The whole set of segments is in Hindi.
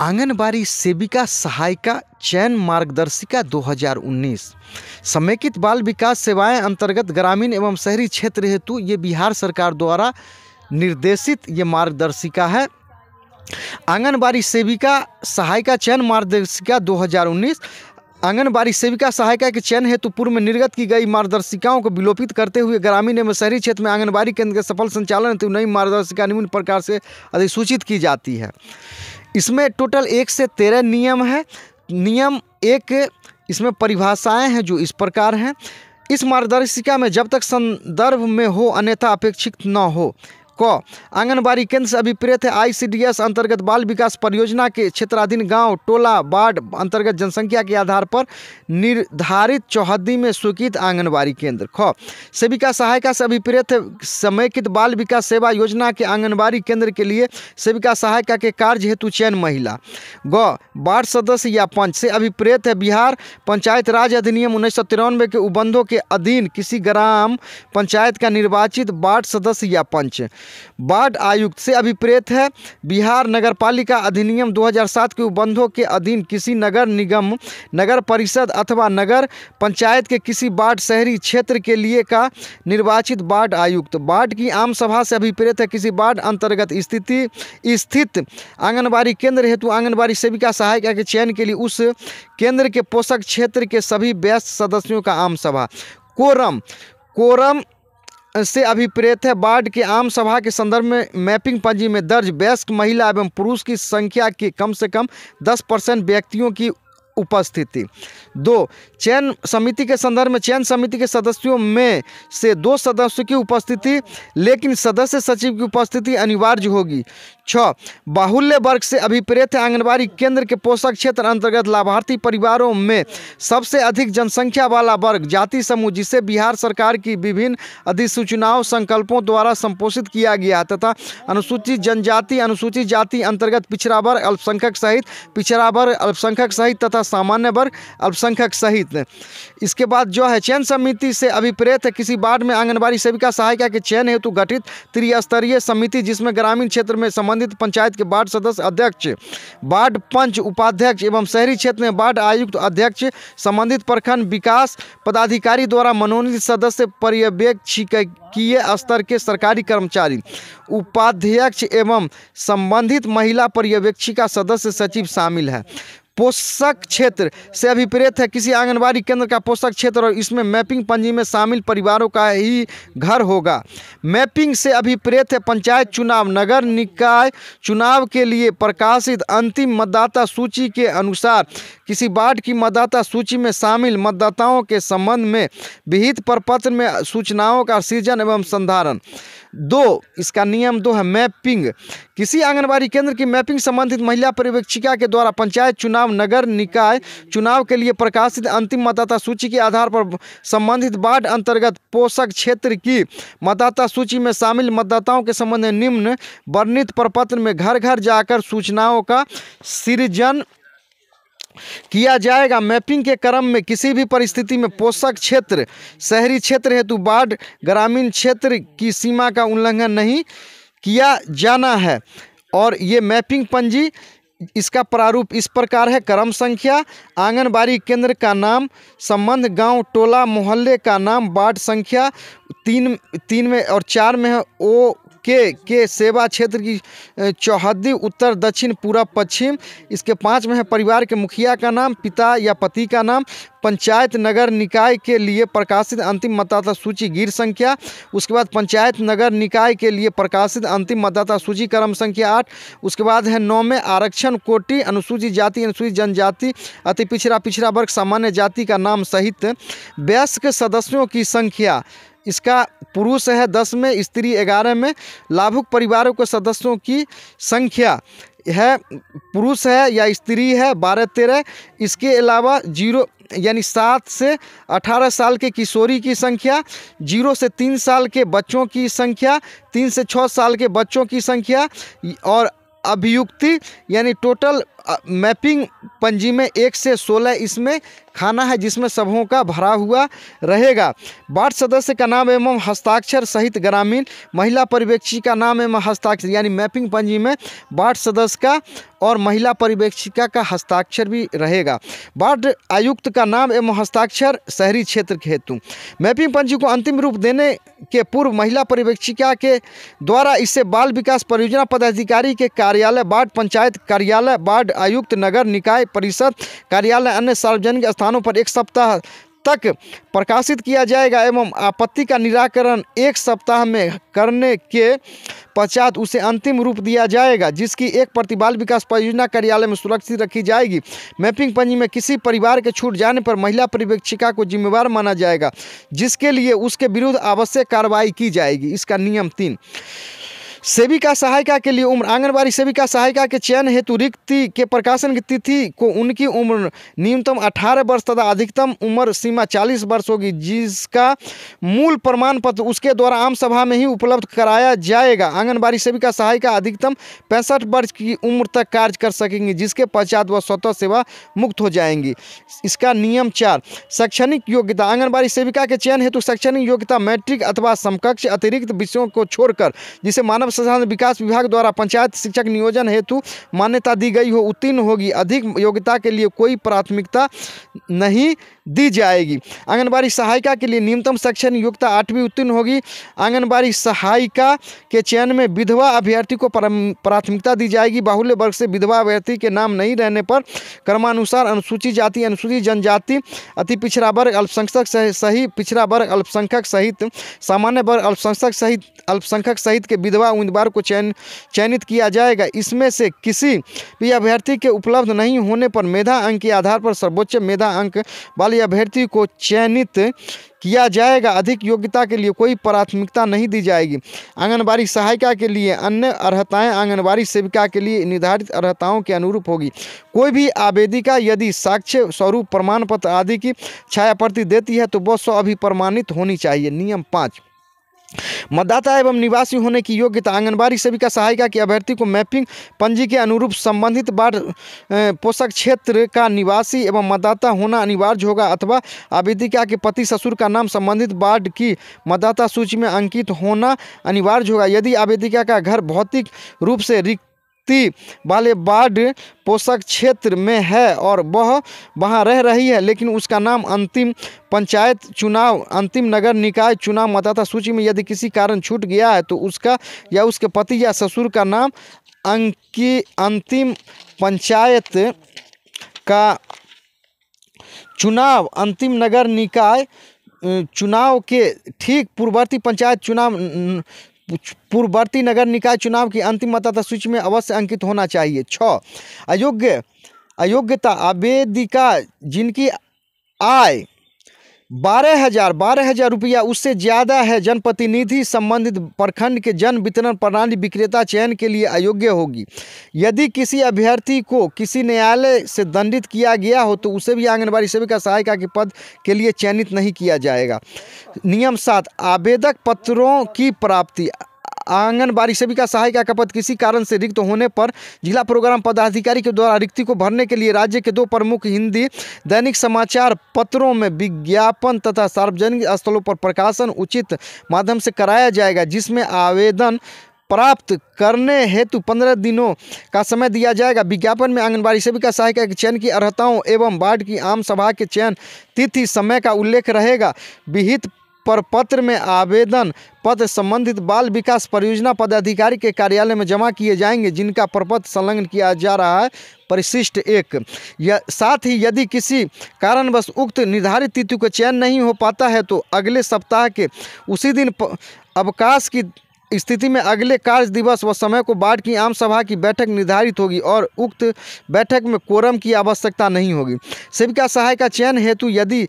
आंगनबाड़ी सेविका सहायिका चयन मार्गदर्शिका 2019 समेकित बाल विकास सेवाएं अंतर्गत ग्रामीण एवं शहरी क्षेत्र हेतु ये बिहार सरकार द्वारा निर्देशित ये मार्गदर्शिका है आंगनबाड़ी सेविका सहायिका चयन मार्गदर्शिका 2019 आंगनबाड़ी सेविका सहायिका के चयन हेतु पूर्व में निर्गत की गई मार्गदर्शिकाओं को विलोपित करते हुए ग्रामीण एवं शहरी क्षेत्र में आंगनबाड़ी केंद्र के सफल संचालन हेतु नई मार्गदर्शिका निम्न प्रकार से अधिसूचित की जाती है इसमें टोटल एक से तेरह नियम है नियम एक इसमें परिभाषाएं हैं जो इस प्रकार हैं इस मार्गदर्शिका में जब तक संदर्भ में हो अन्यथा अपेक्षित न हो क आंगनबाड़ी केंद्र से अभिप्रेत है आईसीडीएस अंतर्गत बाल विकास परियोजना के क्षेत्राधीन गांव टोला वार्ड अंतर्गत जनसंख्या के आधार पर निर्धारित चौहदी में स्वीकृत आंगनबाड़ी केंद्र ख सेविका सहायिका से अभिप्रेत समेकित बाल विकास सेवा योजना के आंगनबाड़ी केंद्र के लिए सेविका सहायिका के कार्य हेतु चयन महिला ग वार्ड सदस्य या पंच से अभिप्रेत है बिहार पंचायत राज अधिनियम उन्नीस के उबंधों के अधीन किसी ग्राम पंचायत का निर्वाचित वार्ड सदस्य या पंच वार्ड आयुक्त से अभिप्रेत है बिहार नगर पालिका अधिनियम 2007 के उपबंधों के अधीन किसी नगर निगम नगर परिषद अथवा नगर पंचायत के किसी वार्ड शहरी क्षेत्र के लिए का निर्वाचित वार्ड आयुक्त वार्ड की आम सभा से अभिप्रेत है किसी वार्ड अंतर्गत स्थिति स्थित आंगनबाड़ी केंद्र हेतु आंगनबाड़ी सेविका सहायिका के चयन के लिए उस केंद्र के पोषक क्षेत्र के सभी व्यस्त सदस्यों का आम सभा कोरम कोरम से अभिप्रेत है वार्ड के आम सभा के संदर्भ में मैपिंग पंजी में दर्ज वयस्क महिला एवं पुरुष की संख्या के कम से कम 10 परसेंट व्यक्तियों की उपस्थिति दो चयन समिति के संदर्भ में चयन समिति के सदस्यों में से दो सदस्यों की उपस्थिति लेकिन सदस्य सचिव की उपस्थिति अनिवार्य होगी छः बाहुल्य वर्ग से अभिप्रेत आंगनबाड़ी केंद्र के पोषक क्षेत्र अंतर्गत लाभार्थी परिवारों में सबसे अधिक जनसंख्या वाला वर्ग जाति समूह जिसे बिहार सरकार की विभिन्न अधिसूचनाओं संकल्पों द्वारा संपोषित किया गया तथा अनुसूचित जनजाति अनुसूचित जाति अंतर्गत पिछड़ा वर्ग अल्पसंख्यक सहित पिछड़ा वर्ग अल्पसंख्यक सहित तथा तथा सामान्य वर्ग अल्पसंख्यक सहित इसके बाद जो है चयन समिति से अभिप्रेत है किसी वार्ड में आंगनबाड़ी सेविका सहायिका के चयन हेतु गठित त्रिस्तरीय समिति जिसमें ग्रामीण क्षेत्र में संबंधित पंचायत के वार्ड सदस्य अध्यक्ष वार्ड पंच उपाध्यक्ष एवं शहरी क्षेत्र में वार्ड आयुक्त अध्यक्ष संबंधित प्रखंड विकास पदाधिकारी द्वारा मनोनीत सदस्य पर्यवेक्षकीय स्तर के सरकारी कर्मचारी उपाध्यक्ष एवं संबंधित महिला पर्यवेक्षिका सदस्य सचिव शामिल है पोषक क्षेत्र से अभिप्रेत है किसी आंगनबाड़ी केंद्र का पोषक क्षेत्र और इसमें मैपिंग पंजी में शामिल परिवारों का ही घर होगा मैपिंग से अभिप्रेत है पंचायत चुनाव नगर निकाय चुनाव के लिए प्रकाशित अंतिम मतदाता सूची के अनुसार किसी वार्ड की मतदाता सूची में शामिल मतदाताओं के संबंध में विहित प्रपत्र में सूचनाओं का सृजन एवं संधारण दो इसका नियम दो है मैपिंग किसी आंगनबाड़ी केंद्र की मैपिंग संबंधित महिला पर्यवेक्षिका के द्वारा पंचायत चुनाव चुनाव नगर निकाय चुनाव के लिए प्रकाशित अंतिम मतदाता सूची के आधार पर संबंधित वार्ड अंतर्गत पोषक क्षेत्र की मतदाता सूची में शामिल मतदाताओं के संबंध में निम्न वर्णित प्रपत्र में घर घर जाकर सूचनाओं का सृजन किया जाएगा मैपिंग के क्रम में किसी भी परिस्थिति में पोषक क्षेत्र शहरी क्षेत्र हेतु वार्ड ग्रामीण क्षेत्र की सीमा का उल्लंघन नहीं किया जाना है और ये मैपिंग पंजी इसका प्रारूप इस प्रकार है क्रम संख्या आंगनबाड़ी केंद्र का नाम संबंध गांव टोला मोहल्ले का नाम वार्ड संख्या तीन तीन में और चार में है ओ के के सेवा क्षेत्र की चौहदी उत्तर दक्षिण पूरा पश्चिम इसके पाँच में है परिवार के मुखिया का नाम पिता या पति का नाम पंचायत नगर निकाय के लिए प्रकाशित अंतिम मतदाता सूची गिर संख्या उसके बाद पंचायत नगर निकाय के लिए प्रकाशित अंतिम मतदाता सूची क्रम संख्या आठ उसके बाद है नौ में आरक्षण कोटि अनुसूचित जाति अनुसूचित जनजाति अति पिछड़ा पिछड़ा वर्ग सामान्य जाति का नाम सहित वयस्क सदस्यों की संख्या इसका पुरुष है दस में स्त्री ग्यारह में लाभुक परिवारों के सदस्यों की संख्या है पुरुष है या स्त्री है बारह तेरह इसके अलावा जीरो यानी सात से अठारह साल के किशोरी की संख्या जीरो से तीन साल के बच्चों की संख्या तीन से छः साल के बच्चों की संख्या और अभियुक्ति यानी टोटल मैपिंग पंजी में एक से सोलह इसमें खाना है जिसमें सबों का भरा हुआ रहेगा वार्ड सदस्य का नाम एवं हस्ताक्षर सहित ग्रामीण महिला पर्यवेक्षी का नाम एवं हस्ताक्षर यानी मैपिंग पंजी में वार्ड सदस्य का और महिला पर्यवेक्षिका का हस्ताक्षर भी रहेगा वार्ड आयुक्त का नाम एवं हस्ताक्षर शहरी क्षेत्र के हेतु मैपिंग पंजी को अंतिम रूप देने के पूर्व महिला पर्यवेक्षिका के द्वारा इसे बाल विकास परियोजना पदाधिकारी के कार्यालय वार्ड पंचायत कार्यालय वार्ड आयुक्त नगर निकाय परिषद कार्यालय अन्य सार्वजनिक स्थानों पर एक सप्ताह तक प्रकाशित किया जाएगा एवं आपत्ति का निराकरण एक सप्ताह में करने के पश्चात उसे अंतिम रूप दिया जाएगा जिसकी एक प्रति बाल विकास परियोजना कार्यालय में सुरक्षित रखी जाएगी मैपिंग पंजी में किसी परिवार के छूट जाने पर महिला पर्यवेक्षिका को जिम्मेवार माना जाएगा जिसके लिए उसके विरुद्ध आवश्यक कार्रवाई की जाएगी इसका नियम तीन सेविका सहायिका के लिए उम्र आंगनबाड़ी सेविका सहायिका के चयन हेतु रिक्ति के प्रकाशन की तिथि को उनकी उम्र न्यूनतम 18 वर्ष तथा अधिकतम उम्र सीमा 40 वर्ष होगी जिसका मूल प्रमाण पत्र उसके द्वारा आम सभा में ही उपलब्ध कराया जाएगा आंगनबाड़ी सेविका सहायिका अधिकतम पैंसठ वर्ष की उम्र तक कार्य कर सकेंगी जिसके पश्चात वह स्वतः सेवा मुक्त हो जाएंगी इसका नियम चार शैक्षणिक योग्यता आंगनबाड़ी सेविका के चयन हेतु शैक्षणिक योग्यता मैट्रिक अथवा समकक्ष अतिरिक्त विषयों को छोड़कर जिसे मानव संसाधन विकास विभाग द्वारा पंचायत शिक्षक नियोजन हेतु मान्यता दी गई हो उत्तीर्ण होगी अधिक योग्यता के लिए कोई प्राथमिकता नहीं दी जाएगी आंगनबाड़ी सहायिका के लिए न्यूनतम शैक्षणिक योग्यता आठवीं उत्तीर्ण होगी आंगनबाड़ी सहायिका के चयन में विधवा अभ्यर्थी को प्राथमिकता दी जाएगी बाहुल्य वर्ग से विधवा अभ्यर्थी के नाम नहीं रहने पर क्रमानुसार अनुसूचित जाति अनुसूचित जनजाति अति पिछड़ा वर्ग अल्पसंख्यक सही, पिछड़ा वर्ग अल्पसंख्यक सहित सामान्य वर्ग अल्पसंख्यक सहित अल्पसंख्यक सहित के विधवा उम्मीदवार को चयन चयनित किया जाएगा इसमें से किसी भी अभ्यर्थी के उपलब्ध नहीं होने पर मेधा अंक के आधार पर सर्वोच्च मेधा अंक वाली वाले अभ्यर्थी को चयनित किया जाएगा अधिक योग्यता के लिए कोई प्राथमिकता नहीं दी जाएगी आंगनबाड़ी सहायिका के लिए अन्य अर्हताएं आंगनबाड़ी सेविका के लिए निर्धारित अर्हताओं के अनुरूप होगी कोई भी आवेदिका यदि साक्ष्य स्वरूप प्रमाण पत्र आदि की छायाप्रति देती है तो वह स्व अभिप्रमाणित होनी चाहिए नियम पाँच मतदाता एवं निवासी होने की योग्यता तो आंगनबाड़ी सेविका सहायिका की अभ्यर्थी को मैपिंग पंजी के अनुरूप संबंधित बार पोषक क्षेत्र का निवासी एवं मतदाता होना अनिवार्य होगा अथवा आवेदिका के पति ससुर का नाम संबंधित वार्ड की मतदाता सूची में अंकित होना अनिवार्य होगा यदि आवेदिका का घर भौतिक रूप से रिक्त शक्ति वाले बाढ़ पोषक क्षेत्र में है और वह वहाँ रह रही है लेकिन उसका नाम अंतिम पंचायत चुनाव अंतिम नगर निकाय चुनाव मतदाता सूची में यदि किसी कारण छूट गया है तो उसका या उसके पति या ससुर का नाम अंकी अंतिम पंचायत का चुनाव अंतिम नगर निकाय चुनाव के ठीक पूर्ववर्ती पंचायत चुनाव पूर्ववर्ती नगर निकाय चुनाव की अंतिम मतदाता सूची में अवश्य अंकित होना चाहिए छ अयोग्य अयोग्यता आवेदिका जिनकी आय बारह हजार बारह हजार रुपया उससे ज़्यादा है जनप्रतिनिधि संबंधित प्रखंड के जन वितरण प्रणाली विक्रेता चयन के लिए अयोग्य होगी यदि किसी अभ्यर्थी को किसी न्यायालय से दंडित किया गया हो तो उसे भी आंगनबाड़ी सेविका सहायिका के पद के लिए चयनित नहीं किया जाएगा नियम सात आवेदक पत्रों की प्राप्ति आंगनबाड़ी सेविका सहायिका का पद किसी कारण से रिक्त होने पर जिला प्रोग्राम पदाधिकारी के द्वारा रिक्ति को भरने के लिए राज्य के दो प्रमुख हिंदी दैनिक समाचार पत्रों में विज्ञापन तथा सार्वजनिक स्थलों पर प्रकाशन उचित माध्यम से कराया जाएगा जिसमें आवेदन प्राप्त करने हेतु पंद्रह दिनों का समय दिया जाएगा विज्ञापन में आंगनबाड़ी सेविका सहायिका के चयन की अर्हताओं एवं वार्ड की आम सभा के चयन तिथि समय का उल्लेख रहेगा विहित प्रपत्र में आवेदन पत्र संबंधित बाल विकास परियोजना पदाधिकारी के कार्यालय में जमा किए जाएंगे जिनका प्रपत्र संलग्न किया जा रहा है परिशिष्ट एक या साथ ही यदि किसी कारणवश उक्त निर्धारित तिथि का चयन नहीं हो पाता है तो अगले सप्ताह के उसी दिन अवकाश की स्थिति में अगले कार्य दिवस व समय को बाढ़ की आम सभा की बैठक निर्धारित होगी और उक्त बैठक में कोरम की आवश्यकता नहीं होगी सेविका सहाय का चयन हेतु यदि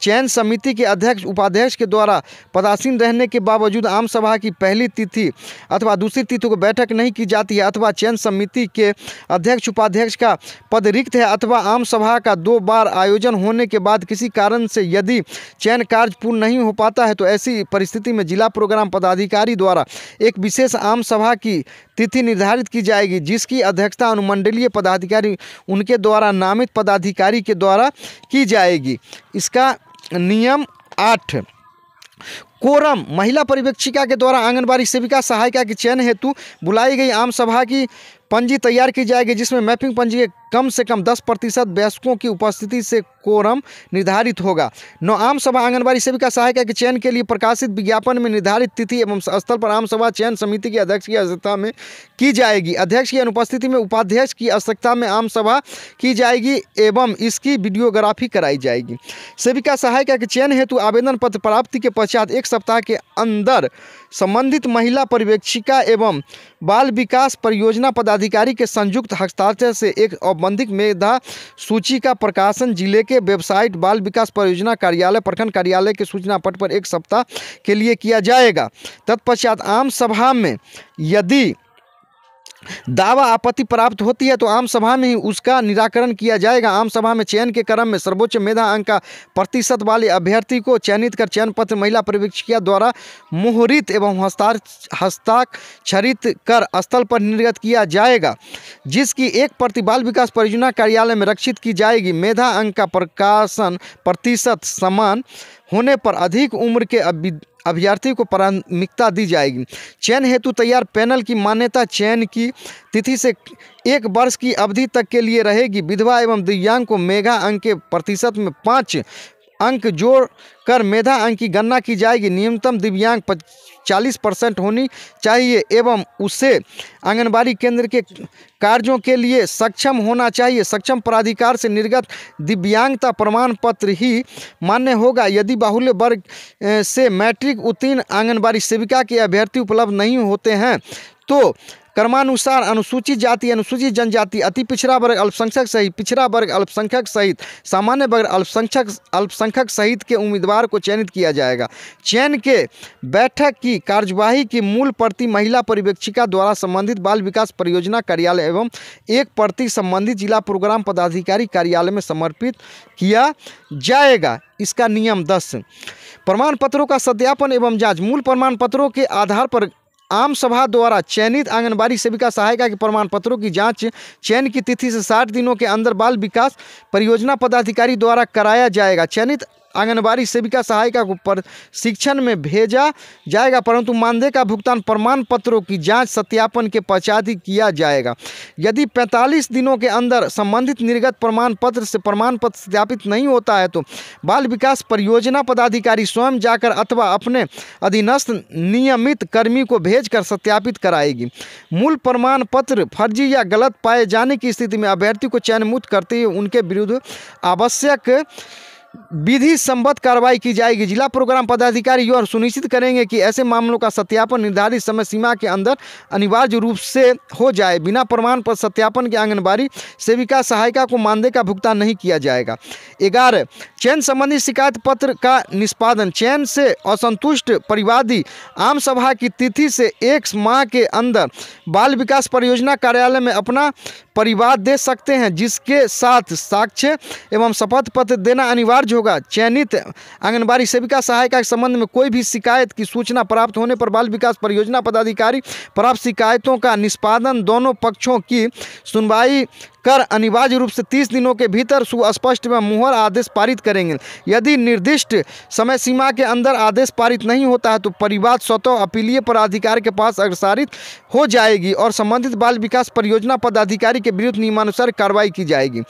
चयन समिति के अध्यक्ष उपाध्यक्ष के द्वारा पदासीन रहने के बावजूद आम सभा की पहली तिथि अथवा दूसरी तिथि को बैठक नहीं की जाती है अथवा चयन समिति के अध्यक्ष उपाध्यक्ष का पद रिक्त है अथवा आम सभा का दो बार आयोजन होने के बाद किसी कारण से यदि चयन कार्य पूर्ण नहीं हो पाता है तो ऐसी परिस्थिति में जिला प्रोग्राम पदाधिकारी द्वारा एक विशेष आम सभा की तिथि निर्धारित की जाएगी जिसकी अध्यक्षता अनुमंडलीय पदाधिकारी उनके द्वारा नामित पदाधिकारी के द्वारा की जाएगी इसका नियम आठ कोरम महिला पर्यवेक्षिका के द्वारा आंगनबाड़ी सेविका सहायिका के चयन हेतु बुलाई गई आम सभा की पंजी तैयार की जाएगी जिसमें मैपिंग पंजी कम से कम दस प्रतिशत वयस्कों की उपस्थिति से कोरम निर्धारित होगा नौ आम सभा आंगनबाड़ी सेविका सहायिका के चयन के लिए प्रकाशित विज्ञापन में निर्धारित तिथि एवं स्थल पर आम सभा चयन समिति के अध्यक्ष की अध्यक्षता में की जाएगी अध्यक्ष की अनुपस्थिति में उपाध्यक्ष की आवश्यकता में आम सभा की जाएगी एवं इसकी वीडियोग्राफी कराई जाएगी सेविका सहायिका के चयन हेतु आवेदन पत्र प्राप्ति के पश्चात एक सप्ताह के अंदर संबंधित महिला पर्यवेक्षिका एवं बाल विकास परियोजना पदाधिकारी के संयुक्त हस्ताक्षर से एक संबंधित मेधा सूची का प्रकाशन जिले के वेबसाइट बाल विकास परियोजना कार्यालय प्रखंड कार्यालय के सूचना पट पर एक सप्ताह के लिए किया जाएगा तत्पश्चात आम सभा में यदि दावा आपत्ति प्राप्त होती है तो आम सभा में ही उसका निराकरण किया जाएगा आम सभा में चयन के क्रम में सर्वोच्च मेधा अंक का प्रतिशत वाले अभ्यर्थी को चयनित कर चयन पत्र महिला पर्यवेक्षिका द्वारा मुहरित एवं हस्तार हस्ताक्षरित कर स्थल पर निर्गत किया जाएगा जिसकी एक प्रति बाल विकास परियोजना कार्यालय में रक्षित की जाएगी मेधा अंक का प्रकाशन प्रतिशत समान होने पर अधिक उम्र के अभ्यर्थी को प्राथमिकता दी जाएगी चयन हेतु तैयार पैनल की मान्यता चयन की तिथि से एक वर्ष की अवधि तक के लिए रहेगी विधवा एवं दिव्यांग को मेगा अंक के प्रतिशत में पाँच अंक जोड़ कर मेधा अंक की गणना की जाएगी न्यूनतम दिव्यांग चालीस परसेंट होनी चाहिए एवं उसे आंगनबाड़ी केंद्र के कार्यों के लिए सक्षम होना चाहिए सक्षम प्राधिकार से निर्गत दिव्यांगता प्रमाण पत्र ही मान्य होगा यदि बाहुल्य वर्ग से मैट्रिक उत्तीर्ण आंगनबाड़ी सेविका के अभ्यर्थी उपलब्ध नहीं होते हैं तो क्रमानुसार अनुसूचित जाति अनुसूचित जनजाति अति पिछड़ा वर्ग अल्पसंख्यक सहित पिछड़ा वर्ग अल्पसंख्यक सहित सामान्य वर्ग अल्पसंख्यक अल्पसंख्यक सहित के उम्मीदवार को चयनित किया जाएगा चयन के बैठक की कार्यवाही की मूल प्रति महिला पर्यवेक्षिका द्वारा संबंधित बाल विकास परियोजना कार्यालय एवं एक प्रति संबंधित जिला प्रोग्राम पदाधिकारी कार्यालय में समर्पित किया जाएगा इसका नियम दस प्रमाण पत्रों का सत्यापन एवं जांच मूल प्रमाण पत्रों के आधार पर आम सभा द्वारा चयनित आंगनबाड़ी सेविका सहायिका के प्रमाण पत्रों की जांच चयन की तिथि से साठ दिनों के अंदर बाल विकास परियोजना पदाधिकारी द्वारा कराया जाएगा चयनित आंगनबाड़ी सेविका सहायिका को प्रशिक्षण में भेजा जाएगा परंतु मानदेय का भुगतान प्रमाण पत्रों की जांच सत्यापन के पश्चात ही किया जाएगा यदि 45 दिनों के अंदर संबंधित निर्गत प्रमाण पत्र से प्रमाण पत्र सत्यापित नहीं होता है तो बाल विकास परियोजना पदाधिकारी स्वयं जाकर अथवा अपने अधीनस्थ नियमित कर्मी को भेजकर सत्यापित कराएगी मूल प्रमाण पत्र फर्जी या गलत पाए जाने की स्थिति में अभ्यर्थी को चयनमुक्त करते हुए उनके विरुद्ध आवश्यक विधि संबद्ध कार्रवाई की जाएगी जिला प्रोग्राम पदाधिकारी यह सुनिश्चित करेंगे कि ऐसे मामलों का सत्यापन निर्धारित समय सीमा के अंदर अनिवार्य रूप से हो जाए बिना प्रमाण पर सत्यापन के आंगनबाड़ी सेविका सहायिका को मानदेय का भुगतान नहीं किया जाएगा ग्यारह चयन संबंधी शिकायत पत्र का निष्पादन चयन से असंतुष्ट परिवादी आम सभा की तिथि से एक माह के अंदर बाल विकास परियोजना कार्यालय में अपना परिवाद दे सकते हैं जिसके साथ साक्ष्य एवं शपथ पत्र देना अनिवार्य होगा चयनित आंगनबाड़ी सेविका सहायिका के संबंध में कोई भी शिकायत की सूचना प्राप्त होने पर बाल विकास परियोजना पदाधिकारी प्राप्त शिकायतों का निष्पादन दोनों पक्षों की सुनवाई कर अनिवार्य रूप से तीस दिनों के भीतर सुस्पष्ट व मुहर आदेश पारित करेंगे यदि निर्दिष्ट समय सीमा के अंदर आदेश पारित नहीं होता है तो परिवाद स्वतः अपीलीय पदाधिकार के पास अग्रसारित हो जाएगी और संबंधित बाल विकास परियोजना पदाधिकारी के विरुद्ध नियमानुसार कार्रवाई की जाएगी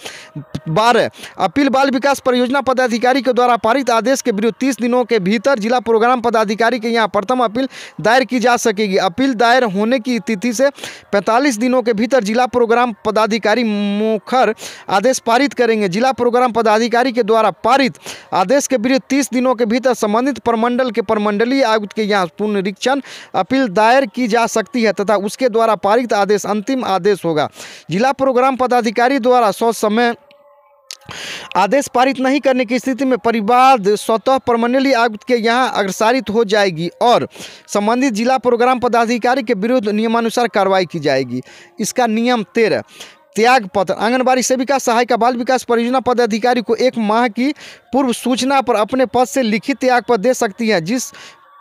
बारह अपील बाल विकास परियोजना पदाधिकारी के द्वारा पारित आदेश के विरुद्ध तीस दिनों के भीतर जिला प्रोग्राम पदाधिकारी के यहाँ प्रथम अपील दायर की जा सकेगी अपील दायर होने की तिथि से पैंतालीस दिनों के भीतर जिला प्रोग्राम पदाधिकारी मुखर आदेश पारित करेंगे जिला प्रोग्राम पदाधिकारी के द्वारा पारित आदेश के विरुद्ध तीस दिनों के भीतर संबंधित प्रमंडल के प्रमंडलीय आयुक्त के यहाँ पुनरीक्षण अपील दायर की जा सकती है तथा उसके द्वारा पारित आदेश अंतिम आदेश होगा जिला प्रोग्राम पदाधिकारी द्वारा सौ समय आदेश पारित नहीं करने की स्थिति में परिवाद स्वतः प्रमंडलीय आयुक्त के यहाँ अग्रसारित हो जाएगी और संबंधित जिला प्रोग्राम पदाधिकारी के विरुद्ध नियमानुसार कार्रवाई की जाएगी इसका नियम तेरह त्याग पत्र आंगनबाड़ी सेविका सहायिका बाल विकास परियोजना पदाधिकारी को एक माह की पूर्व सूचना पर अपने पद से लिखित त्याग पत्र दे सकती है जिस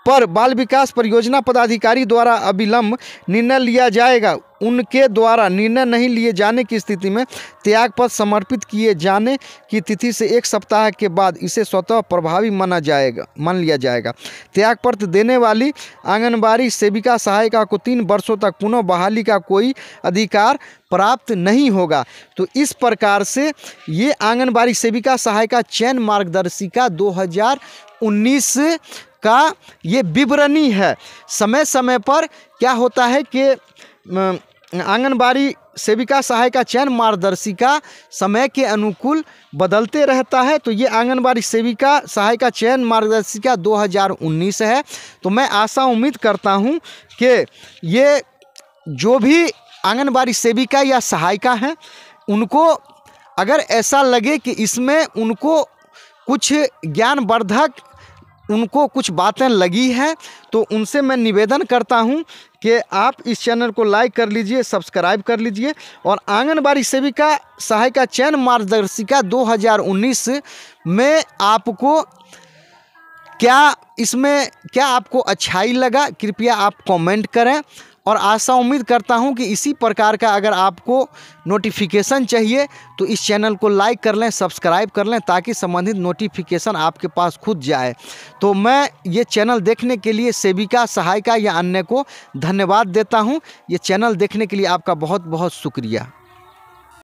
पर बाल विकास परियोजना पदाधिकारी द्वारा अविलंब निर्णय लिया जाएगा उनके द्वारा निर्णय नहीं लिए जाने की स्थिति में त्यागपत्र समर्पित किए जाने की तिथि से एक सप्ताह के बाद इसे स्वतः प्रभावी माना जाएगा मान लिया जाएगा त्यागपत्र देने वाली आंगनबाड़ी सेविका सहायिका को तीन वर्षों तक पुनः बहाली का कोई अधिकार प्राप्त नहीं होगा तो इस प्रकार से ये आंगनबाड़ी सेविका सहायिका चयन मार्गदर्शिका 2019 का ये विवरणी है समय समय पर क्या होता है कि आंगनबाड़ी सेविका सहायिका चयन मार्गदर्शिका समय के अनुकूल बदलते रहता है तो ये आंगनबाड़ी सेविका सहायिका चयन मार्गदर्शिका 2019 है तो मैं आशा उम्मीद करता हूँ कि ये जो भी आंगनबाड़ी सेविका या सहायिका हैं उनको अगर ऐसा लगे कि इसमें उनको कुछ ज्ञानवर्धक उनको कुछ बातें लगी हैं तो उनसे मैं निवेदन करता हूं कि आप इस चैनल को लाइक कर लीजिए सब्सक्राइब कर लीजिए और आंगनबाड़ी सेविका सहायिका चयन मार्गदर्शिका 2019 में आपको क्या इसमें क्या आपको अच्छाई लगा कृपया आप कमेंट करें और आशा उम्मीद करता हूँ कि इसी प्रकार का अगर आपको नोटिफिकेशन चाहिए तो इस चैनल को लाइक कर लें सब्सक्राइब कर लें ताकि संबंधित नोटिफिकेशन आपके पास खुद जाए तो मैं ये चैनल देखने के लिए सेविका सहायिका या अन्य को धन्यवाद देता हूँ ये चैनल देखने के लिए आपका बहुत बहुत शुक्रिया